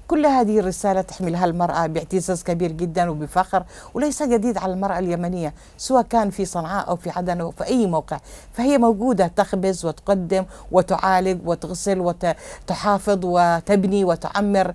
كل هذه الرسالة تحملها المرأة باعتزاز كبير جدا وبفخر وليس جديد على المرأة اليمنية سواء كان في صنعاء أو في عدن أو في أي موقع فهي موجودة تخبز وتقدم وتعالج وتغسل وتحافظ وتبني وتعمر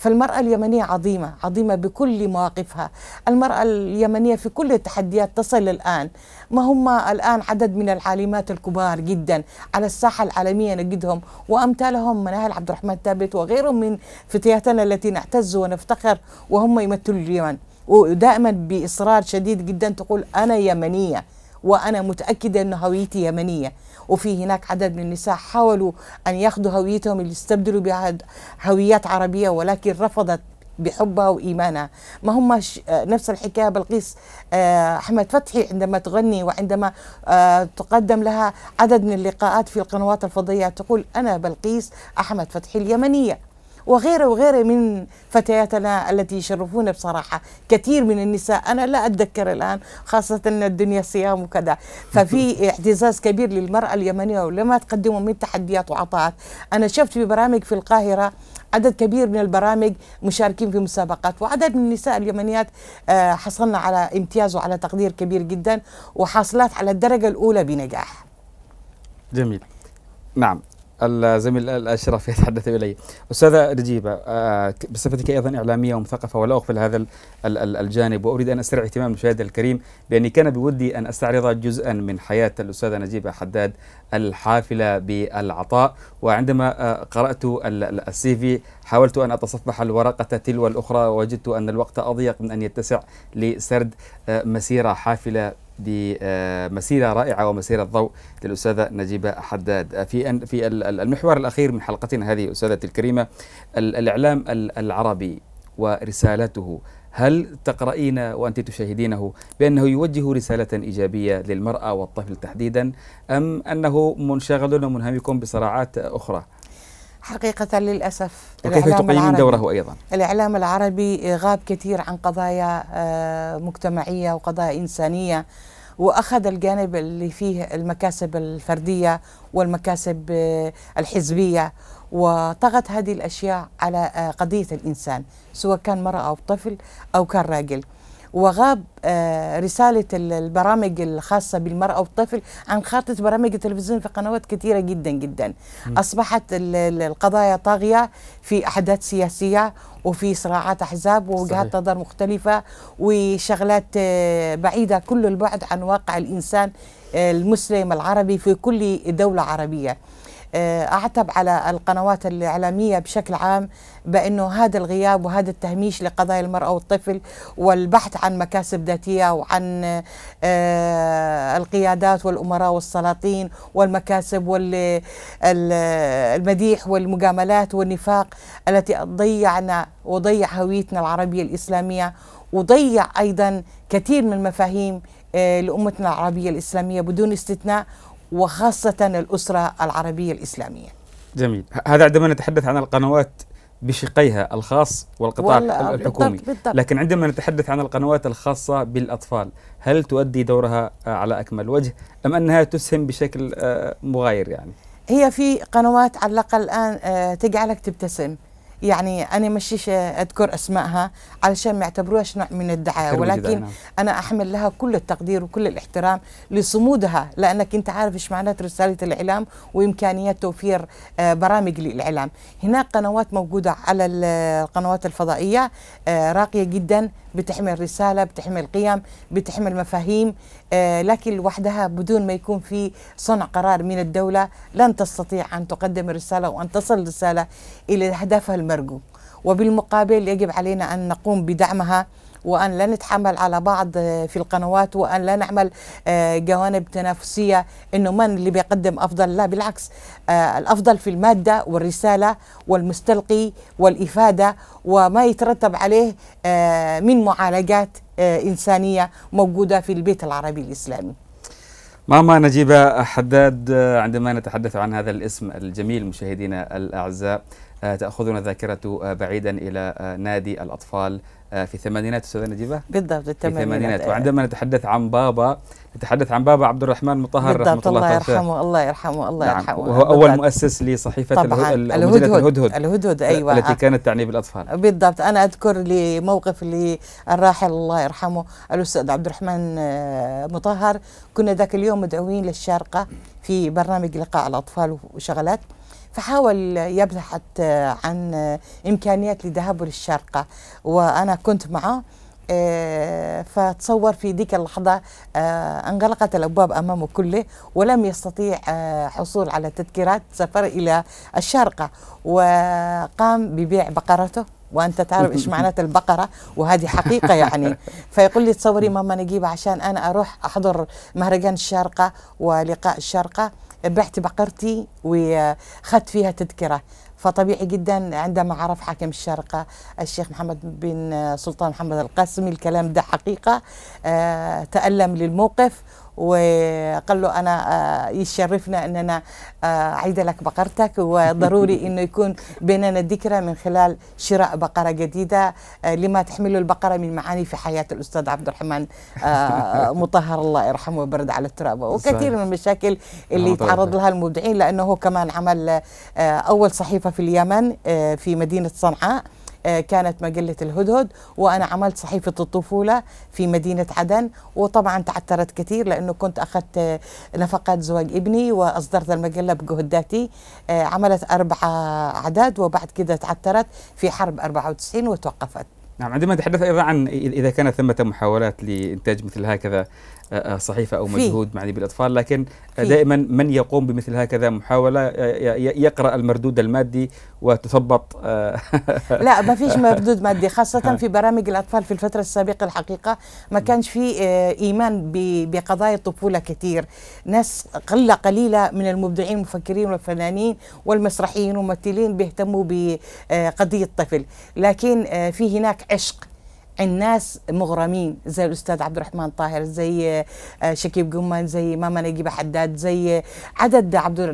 فالمرأة اليمنية عظيمة عظيمة بكل مواقفها المرأة اليمنية في كل التحديات تصل الآن ما هم الآن عدد من العالمات الكبار جدا على الساحة العالمية نجدهم وأمثالهم مناهل عبد الرحمن ثابت وغيرهم من فتياتنا التي نعتز ونفتخر وهم يمثلوا اليمن ودائما بإصرار شديد جدا تقول أنا يمنية وأنا متأكدة أن هويتي يمنية وفي هناك عدد من النساء حاولوا أن ياخذوا هويتهم اللي استبدلوا بها هويات عربية ولكن رفضت بحبها وإيمانها ما هم آه، نفس الحكاية بلقيس آه، أحمد فتحي عندما تغني وعندما آه، تقدم لها عدد من اللقاءات في القنوات الفضائية تقول أنا بلقيس أحمد فتحي اليمنية وغيره وغيره من فتياتنا التي يشرفون بصراحه كثير من النساء انا لا اتذكر الان خاصه ان الدنيا صيام وكذا ففي اعتزاز كبير للمراه اليمنيه ولما تقدموا من تحديات وعطاءات انا شفت في برامج في القاهره عدد كبير من البرامج مشاركين في مسابقات وعدد من النساء اليمنيات آه، حصلنا على امتياز وعلى تقدير كبير جدا وحاصلات على الدرجه الاولى بنجاح جميل نعم الزميل الاشرف يتحدث الي. استاذه رجيبه آه، بصفتك ايضا اعلاميه ومثقفه ولا اغفل هذا الجانب واريد ان استرعي اهتمام المشاهد الكريم باني كان بودي ان استعرض جزءا من حياه الاستاذه نجيبه حداد الحافله بالعطاء وعندما آه، قرات السي في حاولت ان اتصفح الورقه تلو الاخرى وجدت ان الوقت اضيق من ان يتسع لسرد آه، مسيره حافله بمسيره رائعه ومسيره ضوء للاستاذه نجيبه حداد في في المحور الاخير من حلقتنا هذه استاذتي الكريمه الاعلام العربي ورسالته هل تقرأين وأنت تشاهدينه بأنه يوجه رسالة إيجابية للمرأة والطفل تحديدا أم أنه منشغل ومنهمك بصراعات أخرى؟ حقيقة للأسف وكيف تقيمين دوره أيضا؟ الإعلام العربي غاب كثير عن قضايا آه، مجتمعية وقضايا إنسانية واخذ الجانب اللي فيه المكاسب الفرديه والمكاسب الحزبيه وطغت هذه الاشياء على آه، قضيه الانسان سواء كان مراه او طفل او كان راجل وغاب آه، رسالة البرامج الخاصة بالمرأة والطفل عن خارطة برامج التلفزيون في قنوات كثيرة جدا جدا أصبحت القضايا طاغية في أحداث سياسية وفي صراعات أحزاب ووجهات نظر مختلفة وشغلات آه، بعيدة كل البعد عن واقع الإنسان آه، المسلم العربي في كل دولة عربية آه، اعتب على القنوات الاعلاميه بشكل عام بانه هذا الغياب وهذا التهميش لقضايا المراه والطفل والبحث عن مكاسب ذاتيه وعن آه، القيادات والامراء والسلاطين والمكاسب والمديح والمجاملات والنفاق التي ضيعنا وضيع هويتنا العربيه الاسلاميه وضيع ايضا كثير من مفاهيم آه، لامتنا العربيه الاسلاميه بدون استثناء وخاصة الأسرة العربية الإسلامية جميل هذا عندما نتحدث عن القنوات بشقيها الخاص والقطاع الحكومي بالضبط بالضبط لكن عندما نتحدث عن القنوات الخاصة بالأطفال هل تؤدي دورها آه، على أكمل وجه أم أنها تسهم بشكل آه، مغاير يعني هي في قنوات على الأقل الآن آه، تجعلك تبتسم يعني انا مشيش اذكر اسمائها علشان ما يعتبروهاش نوع من الدعايه ولكن نعم. انا احمل لها كل التقدير وكل الاحترام لصمودها لانك انت عارف ايش معنات رساله الاعلام وامكانيات توفير آه، برامج للاعلام هناك قنوات موجوده على القنوات الفضائيه آه، راقيه جدا بتحمل رساله بتحمل قيم بتحمل مفاهيم آه، لكن لوحدها بدون ما يكون في صنع قرار من الدوله لن تستطيع ان تقدم الرساله وان تصل الرساله الى اهدافها المرجو وبالمقابل يجب علينا أن نقوم بدعمها وأن لا نتحمل على بعض آه، في القنوات وأن لا نعمل آه، جوانب تنافسية إنه من اللي بيقدم أفضل لا بالعكس آه، الأفضل في المادة والرسالة والمستلقي والإفادة وما يترتب عليه من معالجات إنسانية موجودة في البيت العربي الإسلامي ماما نجيبة حداد عندما نتحدث عن هذا الاسم الجميل مشاهدينا الأعزاء آه، تأخذنا الذاكرة آه، بعيدا إلى آه، نادي الأطفال في الثمانينات أستاذة نجيبة بالضبط الثمانينات, الثمانينات. وعندما نتحدث عن بابا نتحدث عن بابا عبد الرحمن مطهر رحمه الله, الله يرحمه الله يرحمه الله الله نعم، يرحمه وهو بالضبط. أول مؤسس لصحيفة الهدهد الهدهد, الهدهد الهدهد أيوة التي كانت تعني بالأطفال بالضبط أنا أذكر لي موقف للراحل الله يرحمه الأستاذ عبد الرحمن مطهر كنا ذاك اليوم مدعوين للشارقة في برنامج لقاء الأطفال وشغلات فحاول يبحث عن إمكانيات لذهابه للشارقة وأنا كنت معه آه، فتصور في ذيك اللحظة آه، انغلقت الأبواب أمامه كله ولم يستطيع آه، حصول على تذكيرات سفر إلى الشارقة وقام ببيع بقرته وانت تعرف ايش معنات البقره وهذه حقيقه يعني فيقول لي تصوري ماما نجيب عشان انا اروح احضر مهرجان الشارقه ولقاء الشارقه بعت بقرتي واخذت فيها تذكره فطبيعي جدا عندما عرف حاكم الشارقه الشيخ محمد بن سلطان محمد القاسمي الكلام ده حقيقه آه، تالم للموقف وقال له انا آه، يشرفنا اننا آه، اعيد لك بقرتك وضروري انه يكون بيننا ذكرى من خلال شراء بقره جديده آه، لما تحمله البقره من معاني في حياه الاستاذ عبد الرحمن مطهر الله يرحمه ويبرد على التراب وكثير من المشاكل اللي تعرض لها المبدعين لانه هو كمان عمل اول صحيفه في اليمن في مدينه صنعاء آه، كانت مجلة الهدهد وأنا عملت صحيفة الطفولة في مدينة عدن وطبعا تعثرت كثير لأنه كنت أخذت آه، نفقات زواج ابني وأصدرت المجلة بجهداتي آه، عملت أربعة أعداد وبعد كده تعثرت في حرب 94 وتوقفت نعم عندما نتحدث ايضا عن اذا كان ثمه محاولات لانتاج مثل هكذا آه، آه، صحيفه او مجهود معني بالاطفال لكن فيه. دائما من يقوم بمثل هكذا محاوله آه، يقرا المردود المادي وتثبط لا ما فيش مردود مادي خاصه في برامج الاطفال في الفتره السابقه الحقيقه ما كانش في ايمان بقضايا الطفوله كثير ناس قله قليله من المبدعين والمفكرين والفنانين والمسرحيين والممثلين بيهتموا بقضيه الطفل لكن في هناك eşk الناس مغرمين زي الاستاذ عبد الرحمن طاهر زي آه، شكيب قمان زي ماما نجيبه حداد زي عدد عبد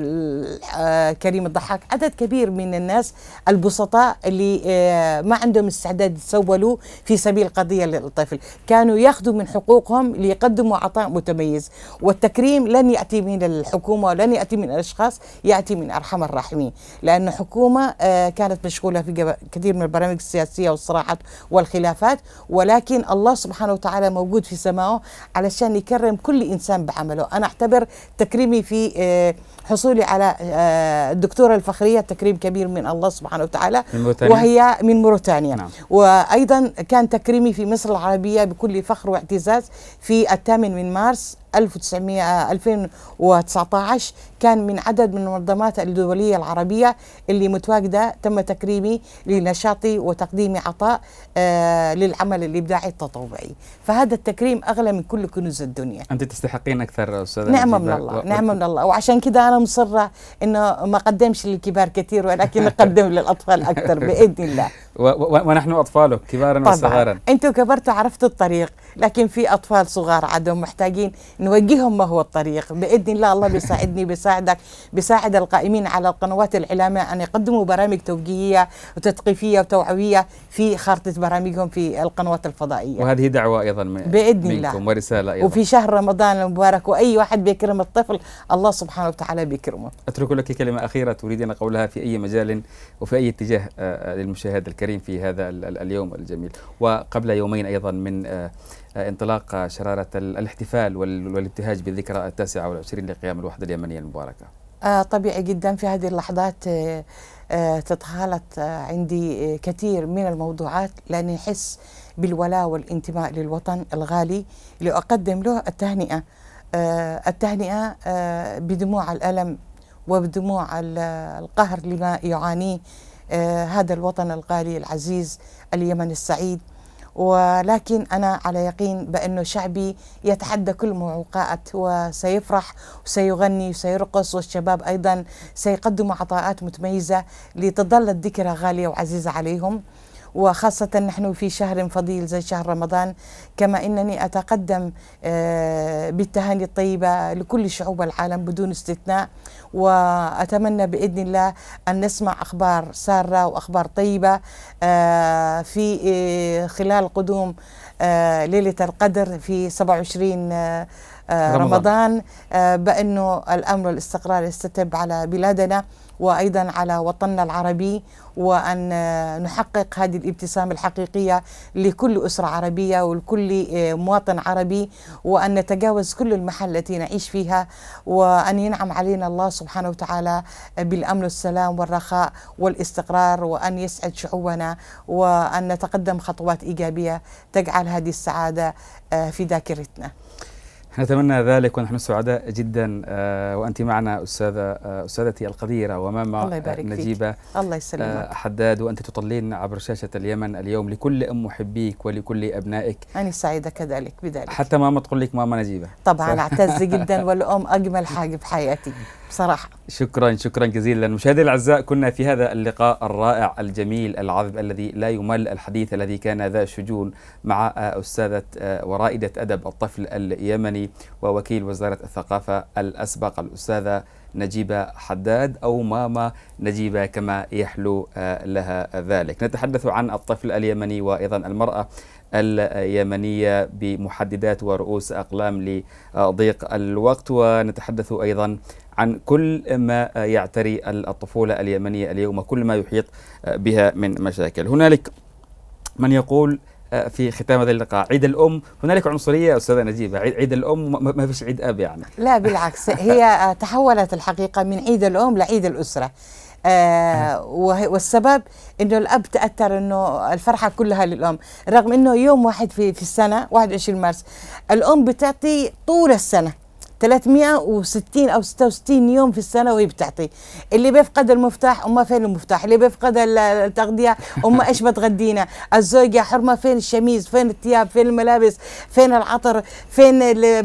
آه، كريم الضحاك عدد كبير من الناس البسطاء اللي آه، ما عندهم استعداد يتسولوا في سبيل قضيه للطفل كانوا ياخذوا من حقوقهم ليقدموا عطاء متميز والتكريم لن ياتي من الحكومه ولن ياتي من الاشخاص ياتي من ارحم الراحمين لان الحكومه كانت مشغوله في كثير من البرامج السياسيه والصراعات والخلافات ولكن الله سبحانه وتعالى موجود في سمائه علشان يكرم كل إنسان بعمله أنا أعتبر تكريمي في آه، حصولي على آه، الدكتورة الفخرية تكريم كبير من الله سبحانه وتعالى من وهي من موريتانيا نعم. وأيضا كان تكريمي في مصر العربية بكل فخر واعتزاز في الثامن من مارس 1900 2019 كان من عدد من المنظمات الدولية العربية اللي متواجدة تم تكريمي لنشاطي وتقديم عطاء آه، للعمل الإبداعي التطوعي فهذا التكريم أغلى من كل كنوز الدنيا أنت تستحقين أكثر أستاذة نعمة من الله و... نعمة من الله وعشان كده أنا مصرة أنه ما قدمش للكبار كثير ولكن أقدم للأطفال أكثر بإذن الله ونحن أطفاله كبارا طبعا وصغارا أنتم كبرتوا عرفتوا الطريق لكن في أطفال صغار عندهم محتاجين نوجههم ما هو الطريق بإذن الله الله بيساعدني بيساعدك بيساعد القائمين على القنوات الإعلامية أن يقدموا برامج توجيهية وتثقيفية وتوعوية في خارطة برامجهم في القنوات الفضائية وهذه دعوة أيضا من بإذن منكم الله ورسالة أيضا وفي شهر رمضان المبارك وأي واحد بيكرم الطفل الله سبحانه وتعالى بيكرمه أترك لك كلمة أخيرة تريدين قولها في أي مجال وفي أي اتجاه آه، آه، للمشاهد الكريم الكريم في هذا اليوم الجميل وقبل يومين أيضا من آه، آه، انطلاق شرارة الاحتفال والابتهاج بالذكرى التاسعة والعشرين لقيام الوحدة اليمنية المباركة آه، طبيعي جدا في هذه اللحظات تتخالط عندي كثير من الموضوعات لأني أحس بالولاء والانتماء للوطن الغالي لأقدم له التهنئة التهنئة بدموع الألم وبدموع القهر لما يعانيه آه، هذا الوطن الغالي العزيز اليمن السعيد ولكن أنا على يقين بأنه شعبي يتحدى كل معوقات وسيفرح وسيغني وسيرقص والشباب أيضا سيقدموا عطاءات متميزة لتظل الذكرى غالية وعزيزة عليهم وخاصة نحن في شهر فضيل زي شهر رمضان كما أنني أتقدم آه، بالتهاني الطيبة لكل شعوب العالم بدون استثناء وأتمنى بإذن الله أن نسمع أخبار سارة وأخبار طيبة آه، في آه، خلال قدوم ليلة القدر في 27 آه، رمضان, آه، بأنه الأمن والاستقرار يستتب على بلادنا وايضا على وطننا العربي وان آه، نحقق هذه الابتسامه الحقيقيه لكل اسره عربيه ولكل مواطن عربي وان نتجاوز كل المحل التي نعيش فيها وان ينعم علينا الله سبحانه وتعالى بالامن والسلام والرخاء والاستقرار وان يسعد شعوبنا وان نتقدم خطوات ايجابيه تجعل هذه السعاده في ذاكرتنا نتمنى ذلك ونحن سعداء جدا آه، وانت معنا استاذه آه، استاذتي القديره وماما الله يبارك نجيبه فيك. الله يسلمك آه، حداد وانت تطلين عبر شاشه اليمن اليوم لكل ام محبيك ولكل ابنائك انا سعيده كذلك بذلك حتى ماما تقول لك ماما نجيبه طبعا اعتز جدا والام اجمل حاجه في حياتي بصراحة شكرا شكرا جزيلا مشاهدي الأعزاء كنا في هذا اللقاء الرائع الجميل العذب الذي لا يمل الحديث الذي كان ذا شجون مع آه، أستاذة آه، ورائدة أدب الطفل اليمني ووكيل وزارة الثقافة الأسبق الأستاذة نجيبة حداد أو ماما نجيبة كما يحلو آه، لها ذلك نتحدث عن الطفل اليمني وأيضا المرأة اليمنية بمحددات ورؤوس أقلام لضيق الوقت ونتحدث أيضا عن كل ما يعتري الطفولة اليمنية اليوم كل ما يحيط بها من مشاكل هنالك من يقول آه، في ختام هذا اللقاء عيد الام هنالك عنصريه استاذه نجيبه عيد الام ما فيش عيد اب يعني لا بالعكس هي آه، تحولت الحقيقه من عيد الام لعيد الاسره آه والسبب انه الاب تاثر انه الفرحه كلها للام رغم انه يوم واحد في في السنه 21 مارس الام بتعطي طول السنه 360 او 66 يوم في السنه وهي بتعطي اللي بيفقد المفتاح وما فين المفتاح اللي بيفقد التغذيه وما ايش بتغدينا الزوج يا حرمه فين الشميز فين الثياب فين الملابس فين العطر فين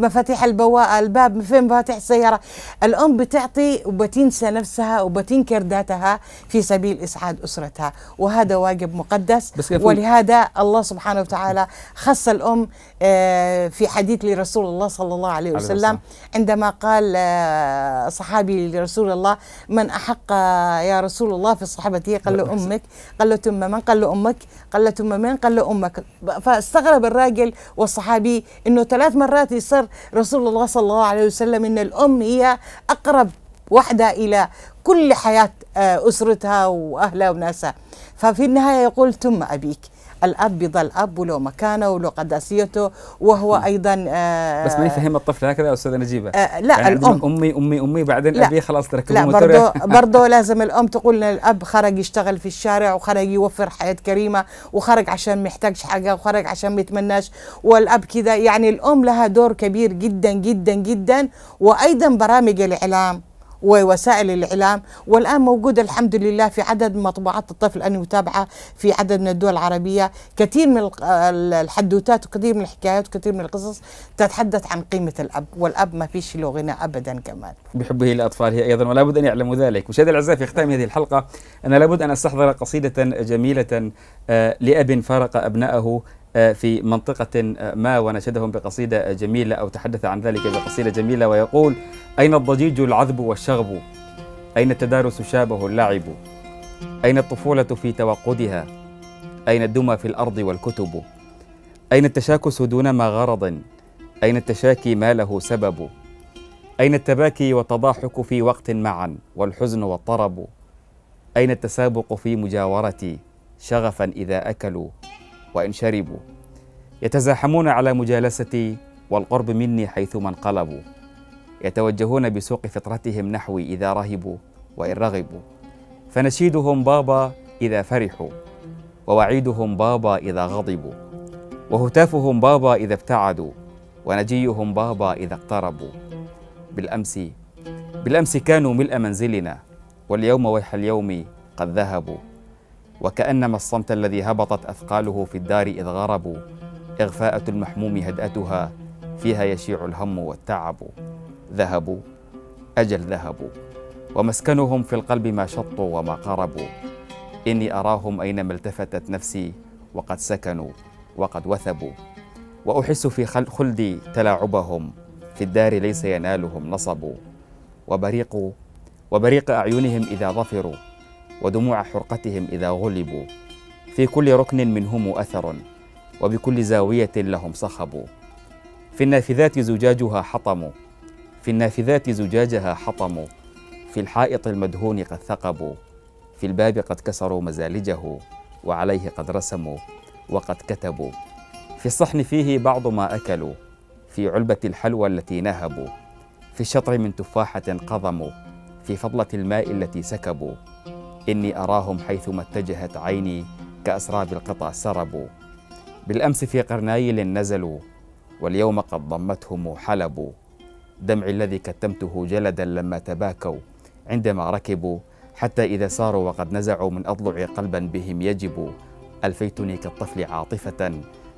مفاتيح البواء الباب فين مفاتيح السياره الام بتعطي وبتنسى نفسها وبتنكر ذاتها في سبيل اسعاد اسرتها وهذا واجب مقدس ولهذا الله سبحانه وتعالى خص الام آه، في حديث لرسول الله صلى الله عليه وسلم عندما قال آه، صحابي لرسول الله من أحق آه، يا رسول الله في صحبته قال له أمك قال له ثم من قال له أمك قال له ثم من قال له أمك فاستغرب الراجل والصحابي أنه ثلاث مرات يصر رسول الله صلى الله عليه وسلم أن الأم هي أقرب وحدة إلى كل حياة آه، أسرتها وأهلها وناسها ففي النهاية يقول ثم أبيك الاب يظل اب وله مكانه وله قداسيته وهو ايضا آه بس ما يفهم الطفل هكذا استاذه نجيبه آه لا يعني الام امي امي امي بعدين لا ابي خلاص تركب لا برضه برضه لازم الام تقول لنا الاب خرج يشتغل في الشارع وخرج يوفر حياه كريمه وخرج عشان محتاجش حاجه وخرج عشان ما يتمناش والاب كذا يعني الام لها دور كبير جدا جدا جدا وايضا برامج الاعلام ووسائل الإعلام والآن موجود الحمد لله في عدد مطبوعات الطفل أنا متابعة في عدد من الدول العربية كثير من الحدوتات وكثير من الحكايات وكثير من القصص تتحدث عن قيمة الأب والأب ما فيش له غنى أبدا كمان بحبه لأطفاله أيضا ولا بد أن يعلموا ذلك مشاهدي الأعزاء في ختام هذه الحلقة أنا لابد أن أستحضر قصيدة جميلة آه، لأب فارق أبنائه آه، في منطقة آه، ما ونشدهم بقصيدة جميلة أو تحدث عن ذلك بقصيدة جميلة ويقول أين الضجيج العذب والشغب أين التدارس شابه اللعب أين الطفولة في توقدها أين الدمى في الأرض والكتب أين التشاكس دون ما غرض أين التشاكي ما له سبب أين التباكي والتضاحك في وقت معا والحزن والطرب أين التسابق في مجاورتي شغفا إذا أكلوا وإن شربوا يتزاحمون على مجالستي والقرب مني حيثما انقلبوا يتوجهون بسوق فطرتهم نحوي إذا رهبوا وإن رغبوا فنشيدهم بابا إذا فرحوا ووعيدهم بابا إذا غضبوا وهتافهم بابا إذا ابتعدوا ونجيهم بابا إذا اقتربوا بالأمس بالأمس كانوا ملء منزلنا واليوم ويح اليوم قد ذهبوا وكأنما الصمت الذي هبطت أثقاله في الدار إذ غربوا إغفاءة المحموم هدأتها فيها يشيع الهم والتعب ذهبوا أجل ذهبوا ومسكنهم في القلب ما شطوا وما قربوا إني أراهم أينما التفتت نفسي وقد سكنوا وقد وثبوا وأحس في خلدي تلاعبهم في الدار ليس ينالهم نصب وبريق وبريق أعينهم إذا ظفروا ودموع حرقتهم إذا غلبوا في كل ركن منهم أثر وبكل زاوية لهم صخب في النافذات زجاجها حطم في النافذات زجاجها حطم في الحائط المدهون قد ثقبوا في الباب قد كسروا مزالجه وعليه قد رسموا وقد كتبوا في الصحن فيه بعض ما أكلوا في علبة الحلوى التي نهبوا في الشطر من تفاحة قضموا في فضلة الماء التي سكبوا إني أراهم حيثما اتجهت عيني كأسراب القطع سربوا بالأمس في قرنايل نزلوا واليوم قد ضمتهم حلب دمعي الذي كتمته جلدا لما تباكوا عندما ركبوا حتى إذا ساروا وقد نزعوا من أضلع قلبا بهم يجب ألفيتني كالطفل عاطفة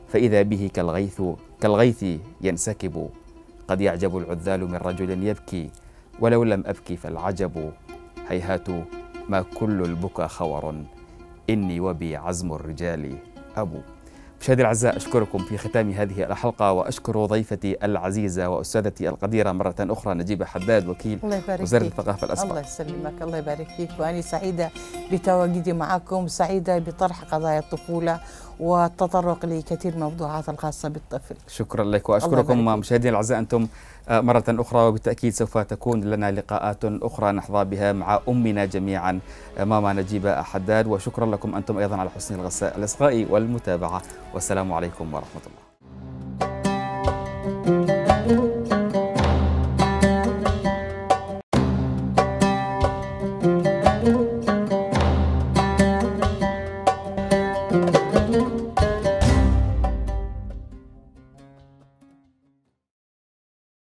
فإذا به كالغيث كالغيث ينسكب قد يعجب العذال من رجل يبكي ولو لم أبكي فالعجب هيهات ما كل البكا خور إني وبي عزم الرجال أبو مشاهدي الأعزاء أشكركم في ختام هذه الحلقة وأشكر ضيفتي العزيزة وأستاذتي القديرة مرة أخرى نجيبة حداد وكيل وزارة الثقافة الأسبق الله يسلمك الله يبارك فيك وأنا سعيدة بتواجدي معكم سعيدة بطرح قضايا الطفولة والتطرق لكثير من الموضوعات الخاصة بالطفل شكرا لك وأشكركم مشاهدينا الأعزاء أنتم آه، مرة أخرى وبالتأكيد سوف تكون لنا لقاءات أخرى نحظى بها مع أمنا جميعا آه، ماما نجيبة حداد وشكرا لكم أنتم أيضا على حسن الغساء الإصغاء والمتابعة والسلام عليكم ورحمة الله